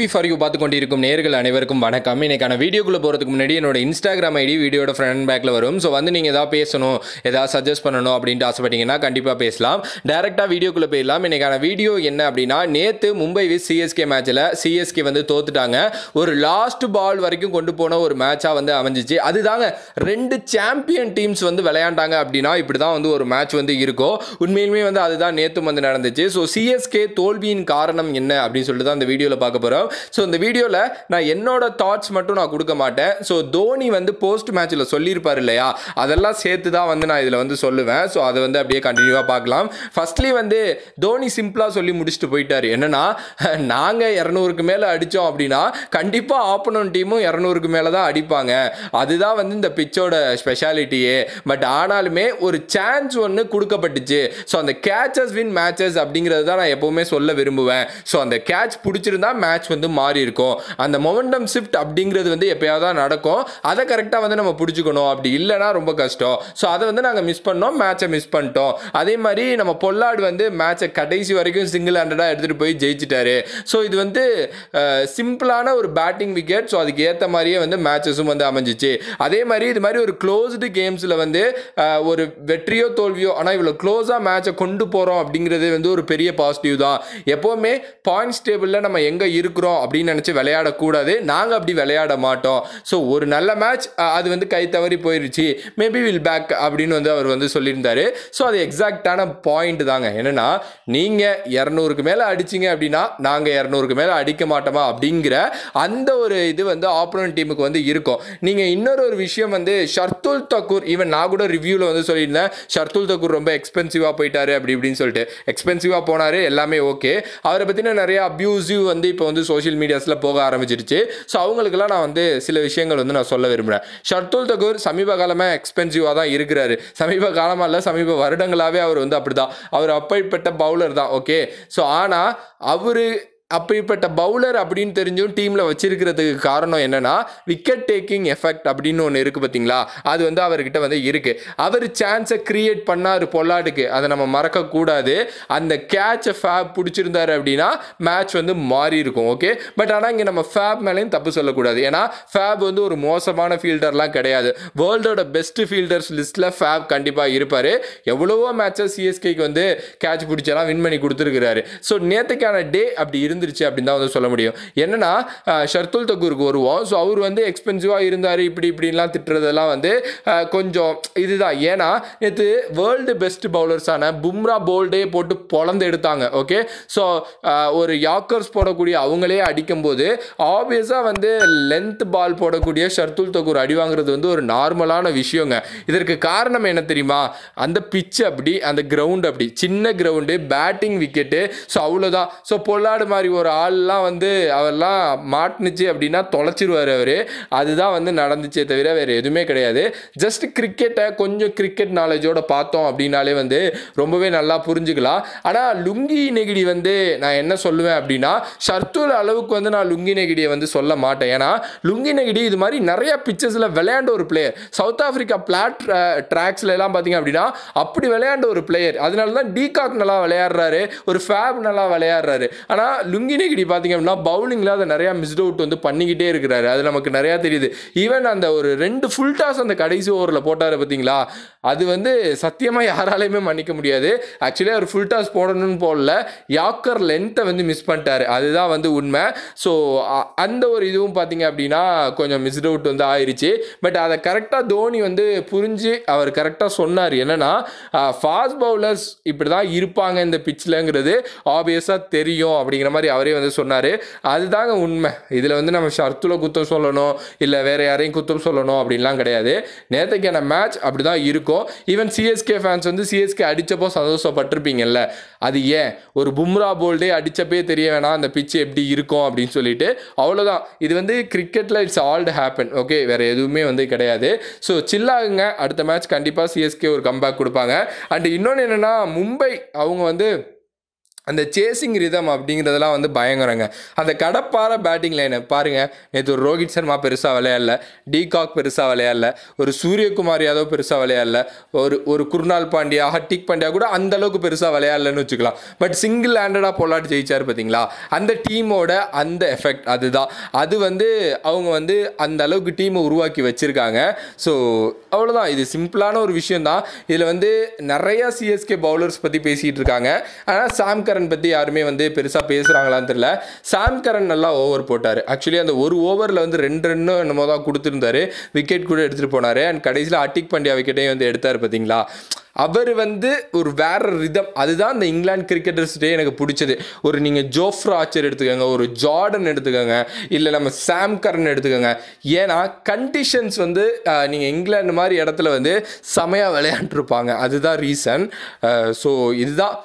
TV for you பார்த்து கொண்டிருக்கும் நேர்கள் அனைவருக்கும் வணக்கம் இன்னைக்கான வீடியோக்குள்ளே போகிறதுக்கு முன்னாடி என்னோட இன்ஸ்டாகிராம் ஐடி வீடியோட ஃப்ரெண்ட் பேக்கில் வரும் ஸோ வந்து நீங்கள் எதாவது பேசணும் எதாவது சஜஸ்ட் பண்ணணும் அப்படின்ட்டு ஆசைப்பட்டீங்கன்னா கண்டிப்பாக பேசலாம் டேரெக்டாக வீடியோக்குள்ளே போயிடலாம் இன்னைக்கான வீடியோ என்ன அப்படின்னா நேற்று மும்பை வித் சிஎஸ்கே மேட்ச்சில் சிஎஸ்கே வந்து தோத்துட்டாங்க ஒரு லாஸ்ட் பால் வரைக்கும் கொண்டு போன ஒரு மேட்சாக வந்து அமைஞ்சிச்சு அதுதாங்க ரெண்டு சாம்பியன் டீம்ஸ் வந்து விளையாண்டாங்க அப்படின்னா இப்படி தான் வந்து ஒரு மேட்ச் வந்து இருக்கும் உண்மையிலுமே வந்து அதுதான் நேற்று வந்து நடந்துச்சு ஸோ சிஎஸ்கே தோல்வியின் காரணம் என்ன அப்படின்னு சொல்லிட்டு தான் அந்த வீடியோவில் பார்க்க போகிறோம் ஸோ இந்த வீடியோவில் நான் என்னோட தாட்ஸ் மட்டும் நான் கொடுக்க மாட்டேன் ஸோ தோனி வந்து போஸ்ட் மேட்ச்சில் சொல்லியிருப்பார் இல்லையா அதெல்லாம் சேர்த்து தான் வந்து நான் இதில் வந்து சொல்லுவேன் ஸோ அதை வந்து அப்படியே கண்டினியூவாக பார்க்கலாம் ஃபஸ்ட்லி வந்து தோனி சிம்பிளாக சொல்லி முடிச்சுட்டு போயிட்டார் என்னென்னா நாங்கள் இரநூறுக்கு மேலே அடித்தோம் அப்படின்னா கண்டிப்பாக ஆப்பனன் டீமும் இரநூறுக்கு மேலே தான் அடிப்பாங்க அதுதான் வந்து இந்த பிச்சோட ஸ்பெஷாலிட்டியே பட் ஆனாலுமே ஒரு சான்ஸ் ஒன்று கொடுக்கப்பட்டுச்சு ஸோ அந்த கேச்சஸ் வின் மேட்சஸ் அப்படிங்கிறது தான் நான் எப்போவுமே சொல்ல விரும்புவேன் ஸோ அந்த கேட்ச் பிடிச்சிருந்தா மேட்ச் வந்து மாறி இருக்கும் அந்த மொமெண்டம் ஷிஃப்ட் அப்படிங்கிறது வந்து எப்பயாவது தான் நடக்கும் அதை கரெக்டாக வந்து நம்ம பிடிச்சிக்கணும் அப்படி இல்லைனா ரொம்ப கஷ்டம் ஸோ அதை வந்து நாங்கள் மிஸ் பண்ணோம் மேட்சை மிஸ் பண்ணிட்டோம் அதே மாதிரி நம்ம பொல்லாடு வந்து மேட்சை கடைசி வரைக்கும் சிங்கிள் ஹேண்டடாக எடுத்துகிட்டு போய் ஜெயிச்சிட்டாரு ஸோ இது வந்து சிம்பிளான ஒரு பேட்டிங் விக்கெட் ஸோ அதுக்கு ஏற்ற மாதிரியே வந்து மேட்சஸும் வந்து அமைஞ்சிச்சு அதே மாதிரி இது மாதிரி ஒரு க்ளோஸ்டு கேம்ஸில் வந்து ஒரு வெற்றியோ தோல்வியோ ஆனால் இவ்வளோ க்ளோஸாக மேட்சை கொண்டு போகிறோம் அப்படிங்கிறது வந்து ஒரு பெரிய பாசிட்டிவ் தான் எப்போவுமே பாயிண்ட்ஸ் டேபிளில் நம்ம எங்கே இருக்கிறோம் இருக்கிறோம் அப்படின்னு நினச்சி விளையாடக்கூடாது நாங்கள் அப்படி விளையாட மாட்டோம் ஸோ ஒரு நல்ல மேட்ச் அது வந்து கை தவறி போயிருச்சு மேபி வில் பேக் அப்படின்னு வந்து அவர் வந்து சொல்லியிருந்தார் ஸோ அது எக்ஸாக்டான பாயிண்ட் தாங்க என்னென்னா நீங்கள் இரநூறுக்கு மேலே அடிச்சிங்க அப்படின்னா நாங்கள் இரநூறுக்கு மேலே அடிக்க மாட்டோமா அப்படிங்கிற அந்த ஒரு இது வந்து ஆப்போனன்ட் டீமுக்கு வந்து இருக்கும் நீங்கள் இன்னொரு ஒரு விஷயம் வந்து ஷர்துல் தக்கூர் ஈவன் நான் கூட ரிவ்யூவில் வந்து சொல்லியிருந்தேன் ஷர்துல் தக்கூர் ரொம்ப எக்ஸ்பென்சிவாக போயிட்டாரு அப்படி இப்படின்னு சொல்லிட்டு எக்ஸ்பென்சிவாக போனார் எல்லாமே ஓகே அவரை பற்றின நிறைய அப்யூசிவ் வந்து இப்போ வந்து சோஷியல் மீடியாஸில் போக ஆரம்பிச்சிருச்சு ஸோ அவங்களுக்குலாம் நான் வந்து சில விஷயங்கள் வந்து நான் சொல்ல விரும்புகிறேன் ஷர்துல் தகூர் சமீப காலமாக எக்ஸ்பென்சிவாக தான் இருக்கிறாரு சமீப காலமாக இல்லை சமீப வருடங்களாகவே அவர் வந்து அப்படி தான் அவர் அப்படிப்பட்ட பவுலர் தான் ஓகே ஸோ ஆனால் அவர் அப்படிப்பட்ட பவுலர் அப்படின்னு தெரிஞ்சும் டீமில் வச்சிருக்கிறதுக்கு காரணம் என்னன்னா விக்கெட் டேக்கிங் எஃபெக்ட் அப்படின்னு ஒன்று இருக்குது பார்த்தீங்களா அது வந்து அவர்கிட்ட வந்து இருக்குது அவர் சான்ஸை கிரியேட் பண்ணார் பொல்லாட்டுக்கு அதை நம்ம மறக்கக்கூடாது அந்த கேட்சை ஃபேப் பிடிச்சிருந்தாரு அப்படின்னா மேட்ச் வந்து மாறி இருக்கும் ஓகே பட் ஆனால் இங்கே நம்ம ஃபேப் மேலேயும் தப்பு சொல்லக்கூடாது ஏன்னா ஃபேப் வந்து ஒரு மோசமான ஃபீல்டர்லாம் கிடையாது வேர்ல்டோட பெஸ்ட் ஃபீல்டர்ஸ் லிஸ்ட்டில் ஃபேப் கண்டிப்பாக இருப்பார் எவ்வளவோ மேட்சஸ் சிஎஸ்கேக்கு வந்து கேட்ச் பிடிச்செல்லாம் வின் பண்ணி கொடுத்துருக்கிறாரு ஸோ நேற்றுக்கான டே அப்படி இருந்து இருந்துருச்சு அப்படின்னு தான் வந்து சொல்ல முடியும் என்னன்னா ஷர்துல் தகூருக்கு வருவோம் ஸோ அவர் வந்து எக்ஸ்பென்சிவாக இருந்தார் இப்படி இப்படின்லாம் திட்டுறதெல்லாம் வந்து கொஞ்சம் இதுதான் ஏன்னா நேற்று வேர்ல்டு பெஸ்ட் பவுலர்ஸான பும்ரா போல்டே போட்டு பொழந்து எடுத்தாங்க ஓகே ஸோ ஒரு யாக்கர்ஸ் போடக்கூடிய அவங்களே அடிக்கும்போது ஆப்வியஸாக வந்து லென்த் பால் போடக்கூடிய ஷர்துல் தகூர் அடி வாங்குறது வந்து ஒரு நார்மலான விஷயங்க இதற்கு காரணம் என்ன தெரியுமா அந்த பிச் அப்படி அந்த கிரவுண்ட் அப்படி சின்ன கிரவுண்டு பேட்டிங் விக்கெட்டு ஸோ அவ்வளோதான் ஸோ பொள்ளாடு மாதிரி ஒரு ஆள்லாம் வந்து அவர்லாம் மாட்டுனுச்சு அப்படின்னா தொலைச்சிருவார் அவர் அதுதான் வந்து நடந்துச்சே தவிர வேறு எதுவுமே கிடையாது ஜஸ்ட் கிரிக்கெட்டை கொஞ்சம் கிரிக்கெட் நாலேஜோடு பார்த்தோம் அப்படின்னாலே வந்து ரொம்பவே நல்லா புரிஞ்சுக்கலாம் ஆனால் லுங்கி நெகிடி வந்து நான் என்ன சொல்லுவேன் அப்படின்னா ஷர்த்துல் அளவுக்கு வந்து நான் லுங்கி நெகிடியை வந்து சொல்ல மாட்டேன் ஏன்னா லுங்கி நெகிடி இது மாதிரி நிறைய பிக்சர்ஸில் விளையாண்ட ஒரு பிளேயர் சவுத் ஆஃப்ரிக்கா பிளாட் ட்ராக்ஸில் எல்லாம் பார்த்தீங்க அப்படின்னா அப்படி விளையாண்ட ஒரு பிளேயர் அதனால தான் டீகாக் நல்லா விளையாடுறாரு ஒரு ஃபேப் நல்லா விளையாடுறாரு ஆனால் லுங்கினிகிடி பார்த்திங்க அப்படின்னா பவுலிங்கில் அதை நிறையா மிஸ்ட் அவுட் வந்து பண்ணிக்கிட்டே இருக்கிறாரு அது நமக்கு நிறையா தெரியுது ஈவன் அந்த ஒரு ரெண்டு ஃபுல் டாஸ் அந்த கடைசி ஓவரில் போட்டார் பார்த்தீங்களா அது வந்து சத்தியமாக யாராலையுமே மன்னிக்க முடியாது ஆக்சுவலி அவர் ஃபுல் டாஸ் போடணும்னு போடல யாக்கர் லென்த்தை வந்து மிஸ் பண்ணிட்டார் அதுதான் வந்து உண்மை ஸோ அந்த ஒரு இதுவும் பார்த்தீங்க அப்படின்னா கொஞ்சம் மிஸ்ட் அவுட் வந்து ஆயிடுச்சு பட் அதை கரெக்டாக தோனி வந்து புரிஞ்சு அவர் கரெக்டாக சொன்னார் என்னென்னா ஃபாஸ்ட் பவுலர்ஸ் இப்படி தான் இருப்பாங்க இந்த பிச்சில்ங்கிறது ஆப்வியஸாக தெரியும் அப்படிங்கிற மாதிரி அவரே வந்து சொன்னார் அதுதாங்க உண்மை இதில் வந்து நம்ம ஷர்த்துல குத்தம் சொல்லணும் இல்லை வேறு யாரையும் குத்தம் சொல்லணும் அப்படின்லாம் கிடையாது நேற்றுக்கான மேட்ச் அப்படி தான் இருக்கும் ஈவன் சிஎஸ்கே ஃபேன்ஸ் வந்து சிஎஸ்கே அடித்தப்போ சந்தோஷப்பட்டிருப்பீங்கல்ல அது ஏன் ஒரு பும்ரா போல்டே அடித்தப்பே தெரிய வேணாம் அந்த பிச்சு எப்படி இருக்கும் அப்படின்னு சொல்லிட்டு அவ்வளோதான் இது வந்து கிரிக்கெட்டில் இட்ஸ் ஆல்டு ஹேப்பன் ஓகே வேறு எதுவுமே வந்து கிடையாது ஸோ சில்லாகுங்க அடுத்த மேட்ச் கண்டிப்பாக சிஎஸ்கே ஒரு கம்பேக் கொடுப்பாங்க அண்ட் இன்னொன்று என்னென்னா மும்பை அவங்க வந்து அந்த சேசிங் ரிதம் அப்படிங்கிறதெல்லாம் வந்து பயங்கரங்க அந்த கடப்பார பேட்டிங் லைனை பாருங்கள் நேற்று ஒரு ரோஹித் சர்மா பெருசாக விளையாடல டிகாக் பெருசாக விளையாடல ஒரு சூரியகுமார் யாதவ் பெருசாக விளையாடல ஒரு ஒரு குர்னால் பாண்டியா ஹர்டிக் பாண்டியா கூட அந்த அளவுக்கு பெருசாக விளையாடலன்னு வச்சுக்கலாம் பட் சிங்கிள் ஹேண்டடாக போலாட்டு ஜெயிச்சார் பார்த்தீங்களா அந்த டீமோட அந்த எஃபெக்ட் அதுதான் அது வந்து அவங்க வந்து அந்த அளவுக்கு டீமை உருவாக்கி வச்சுருக்காங்க ஸோ அவ்வளோதான் இது சிம்பிளான ஒரு விஷயம் தான் இதில் வந்து நிறையா சிஎஸ்கே பவுலர்ஸ் பற்றி பேசிகிட்டு இருக்காங்க ஆனால் சாம் கரன் பற்றி யாருமே வந்து பெருசாக பேசுகிறாங்களான்னு தெரியல சாம் கரன் நல்லா ஓவர் போட்டார் ஆக்சுவலி அந்த ஒரு ஓவரில் வந்து ரெண்டு ரன்னு என்னமோ தான் கொடுத்துருந்தாரு விக்கெட் கூட எடுத்துகிட்டு போனார் அண்ட் கடைசியில் அட்டிக் பாண்டியா விக்கெட்டையும் வந்து எடுத்தார் பார்த்தீங்களா அவர் வந்து ஒரு வேற ரிதம் அதுதான் இந்த இங்கிலாந்து கிரிக்கெட்டர்ஸ்டே எனக்கு பிடிச்சது ஒரு நீங்கள் ஜோஃப்ரா ஆச்சர் எடுத்துக்கோங்க ஒரு ஜார்டன் எடுத்துக்கோங்க இல்லை நம்ம சாம் கரன் எடுத்துக்கோங்க ஏன்னா கண்டிஷன்ஸ் வந்து நீங்கள் இங்கிலாந்து மாதிரி இடத்துல வந்து செமையாக விளையாண்டுருப்பாங்க அதுதான் ரீசன் ஸோ இதுதான்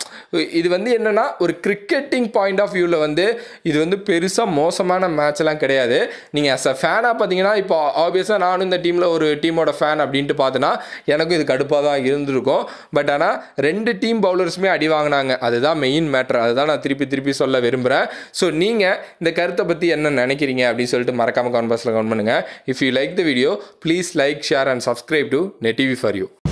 இது வந்து என்னென்னா ஒரு கிரிக்கெட்டிங் பாயிண்ட் ஆஃப் வியூவில் வந்து இது வந்து பெருசாக மோசமான மேட்செலாம் கிடையாது நீங்கள் அஸ் அ ஃபேனாக பார்த்தீங்கன்னா இப்போ ஆப்வியஸாக நானும் இந்த டீமில் ஒரு டீமோட ஃபேன் அப்படின்ட்டு பார்த்தோன்னா எனக்கும் இது கடுப்பாக தான் இருந்திருக்கும் பட் ஆனால் ரெண்டு டீம் பவுலர்ஸுமே அடி வாங்கினாங்க அதுதான் மெயின் மேட்ரு அதுதான் நான் திருப்பி திருப்பி சொல்ல விரும்புகிறேன் ஸோ நீங்கள் இந்த கருத்தை பற்றி என்ன நினைக்கிறீங்க அப்படின்னு சொல்லிட்டு மறக்காமல் கமெண்ட் பாக்ஸில் கமெண்ட் பண்ணுங்கள் if you like the video please like share and subscribe to Net TV for you